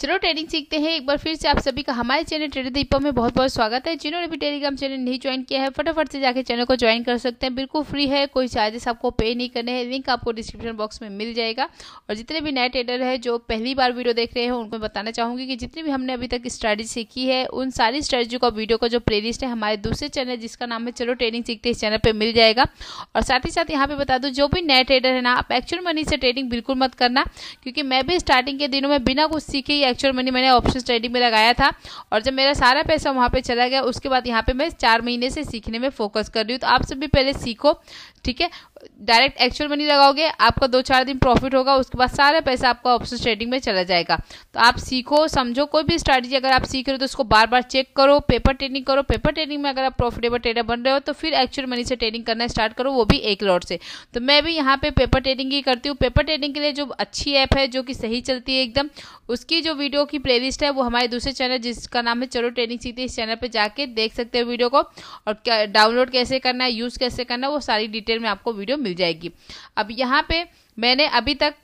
चलो ट्रेडिंग सीखते हैं एक बार फिर से आप सभी का हमारे चैनल ट्रेडर दीपो में बहुत बहुत स्वागत है जिन्होंने भी टेलीग्राम चैनल नहीं ज्वाइन किया है फटाफट से जाकर चैनल को ज्वाइन कर सकते हैं बिल्कुल फ्री है कोई चार्जेस आपको पे नहीं करने हैं लिंक आपको डिस्क्रिप्शन बॉक्स में मिल जाएगा और जितने भी नए ट्रेडर है जो पहली बार वीडियो देख रहे हैं उनको बताना चाहूंगी कि जितनी भी हमने अभी तक स्ट्रैटेजी सीखी है उन सारी स्ट्रैटेजी का वीडियो का जो प्ले है हमारे दूसरे चैनल जिसका नाम है चलो ट्रेडिंग सीखते इस चैनल पर मिल जाएगा और साथ ही साथ यहाँ पे बता दू जो भी नए ट्रेडर है ना आप एक्चुअल मनी से ट्रेडिंग बिल्कुल मत करना क्योंकि मैं भी स्टार्टिंग के दिनों में बिना कुछ सीखे एक्चुअल मनी मैंने ऑप्शन ट्रेडिंग में लगाया था और जब मेरा सारा पैसा वहाँ पर चला गया उसके बाद यहाँ पर मैं चार महीने से सीखने में फोकस कर रही हूँ तो आप सब भी पहले सीखो ठीक है डायरेक्ट एक्चुअल मनी लगाओगे आपका दो चार दिन प्रॉफिट होगा उसके बाद सारा पैसा आपका ऑप्शन ट्रेडिंग में चला जाएगा तो आप सीखो समझो कोई भी स्ट्रैटेजी अगर आप सीख रहे हो तो उसको बार बार चेक करो पेपर ट्रेडिंग करो पेपर ट्रेडिंग में अगर आप प्रॉफिटेबल ट्रेडर बन रहे हो तो फिर एक्चुअल मनी से ट्रेडिंग करना स्टार्ट करो वो भी एक लॉट से तो मैं भी यहाँ पे पेपर ट्रेडिंग ही करती हूँ पेपर ट्रेडिंग के लिए जो अच्छी ऐप है जो कि सही चलती है एकदम उसकी जो वीडियो की प्लेलिस्ट है वो हमारे दूसरे चैनल जिसका नाम है चलो ट्रेनिंग सीखते इस चैनल पर जाके देख सकते हैं वीडियो को और डाउनलोड कैसे करना है यूज़ कैसे करना है वो सारी डिटेल में आपको वीडियो मिल जाएगी अब यहाँ पर मैंने अभी तक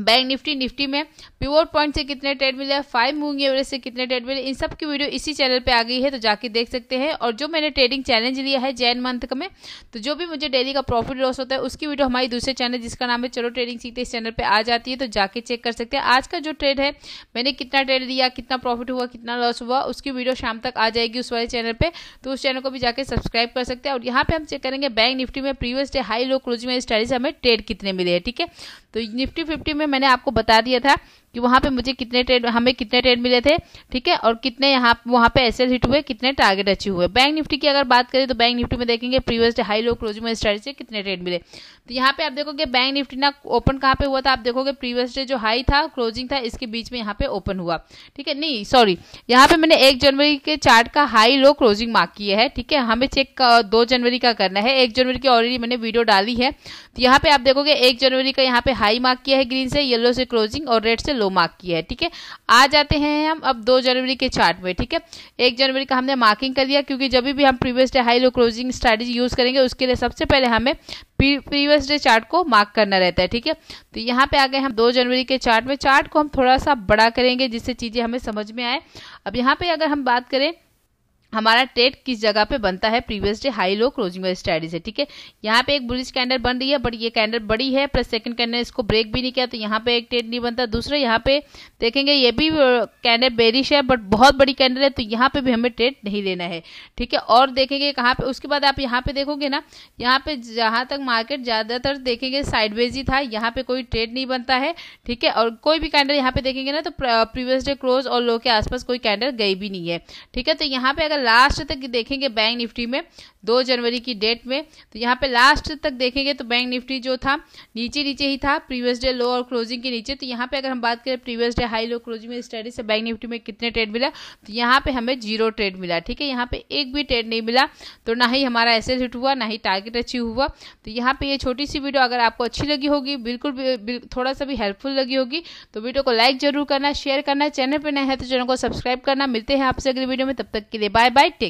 बैंक निफ्टी निफ्टी में प्योर पॉइंट से कितने ट्रेड मिले फाइव मूविंग एवरेज से कितने ट्रेड मिले इन सब की वीडियो इसी चैनल पे आ गई है तो जाके देख सकते हैं और जो मैंने ट्रेडिंग चैलेंज लिया है जैन मंथ में तो जो भी मुझे डेली का प्रॉफिट लॉस होता है उसकी वीडियो हमारी दूसरे चैनल जिसका नाम है चलो ट्रेडिंग सीखते इस चैनल पर आ जाती है तो जाके चेक कर सकते हैं आज का जो ट्रेड है मैंने कितना ट्रेड लिया कितना प्रॉफिट हुआ कितना लॉस हुआ उसकी वीडियो शाम तक आ जाएगी उस वाले चैनल पर तो उस चैनल को भी जाकर सब्सक्राइब कर सकते हैं और यहाँ पर हम चेक करेंगे बैंक निफ्टी में previous day high low closing study से हमें ट्रेड कितने मिले हैं ठीक है तो निफ्टी फिफ्टी में मैंने आपको बता दिया था कि वहां पे मुझे कितने ट्रेड हमें कितने ट्रेड मिले थे ठीक है और कितने यहाँ वहाँ पे एसेस हिट हुए कितने टारगेट अचीव हुए बैंक निफ्टी की अगर बात करें तो बैंक निफ्टी में देखेंगे previous day high low closing में स्ट्रेटेजी कितने ट्रेड मिले तो यहाँ पे आप देखोगे बैंक निफ्टी ना ओपन कहाँ पे हुआ था आप देखोगे प्रीवियस डे जो हाई था क्लोजिंग था इसके बीच में यहाँ पे ओपन हुआ ठीक है नहीं सॉरी यहाँ पे मैंने एक जनवरी के चार्ट का हाई लो क्लोजिंग मार्क किया है ठीक है हमें चेक दो जनवरी का करना है एक जनवरी की ऑलरेडी मैंने वीडियो डाली है तो यहाँ पे आप देखोगे एक जनवरी का यहाँ पे हाई मार्क किया है ग्रीन से येलो से क्लोजिंग और रेड से लो मार्क किया है ठीक है आ जाते हैं हम अब दो जनवरी के चार्ट में ठीक है एक जनवरी का हमने मार्किंग कर दिया क्योंकि जब भी हम previous day high low closing strategy use करेंगे उसके लिए सबसे पहले हमें प्रीवियस डे चार्ट को मार्क करना रहता है ठीक है तो यहाँ पे आ गए हम दो जनवरी के चार्ट में चार्ट को हम थोड़ा सा बड़ा करेंगे जिससे चीज़ें हमें समझ में आए अब यहाँ पे अगर हम बात करें हमारा ट्रेड किस जगह पे बनता है previous day high low closing वाली स्ट्रेटेजी है ठीक है यहाँ पे एक बुलिश कैंडल बन रही है बट ये कैंडल बड़ी है प्लस सेकंड कैंडल इसको ब्रेक भी नहीं किया तो यहाँ पे एक ट्रेड नहीं बनता दूसरे यहाँ पे देखेंगे ये भी कैंडल बेरिश है बट बहुत बड़ी कैंडल है तो यहाँ पे भी हमें ट्रेड नहीं लेना है ठीक है और देखेंगे कहाँ पे उसके बाद आप यहाँ पे देखोगे ना यहाँ पे जहाँ तक मार्केट ज़्यादातर देखेंगे साइडवेज ही था यहाँ पे कोई ट्रेड नहीं बनता है ठीक है और कोई भी कैंडल यहाँ पे देखेंगे ना तो प्रीवियस डे क्लोज और लो के आसपास कोई कैंडल गई भी नहीं है ठीक है तो यहाँ पे अगर लास्ट तक देखेंगे बैंक निफ्टी में दो जनवरी की डेट में तो यहाँ पे लास्ट तक देखेंगे तो बैंक निफ्टी जो था नीचे नीचे ही था प्रीवियस डे लो और क्लोजिंग के नीचे तो यहाँ पे अगर हम बात करें previous day high low closing में स्टडी से बैंक निफ्टी में कितने ट्रेड मिला तो यहाँ पे हमें जीरो ट्रेड मिला ठीक है यहाँ पे एक भी ट्रेड नहीं मिला तो ना ही हमारा एसेस हिट हुआ ना ही टारगेट अचीव हुआ तो यहाँ पे ये छोटी सी वीडियो अगर आपको अच्छी लगी होगी बिल्कुल थोड़ा सा भी हेल्पफुल लगी होगी तो वीडियो को लाइक जरूर करना शेयर करना चैनल पर नए हैं तो चैनल को सब्सक्राइब करना मिलते हैं आपसे अगली वीडियो में तब तक के लिए बाय Bye tick.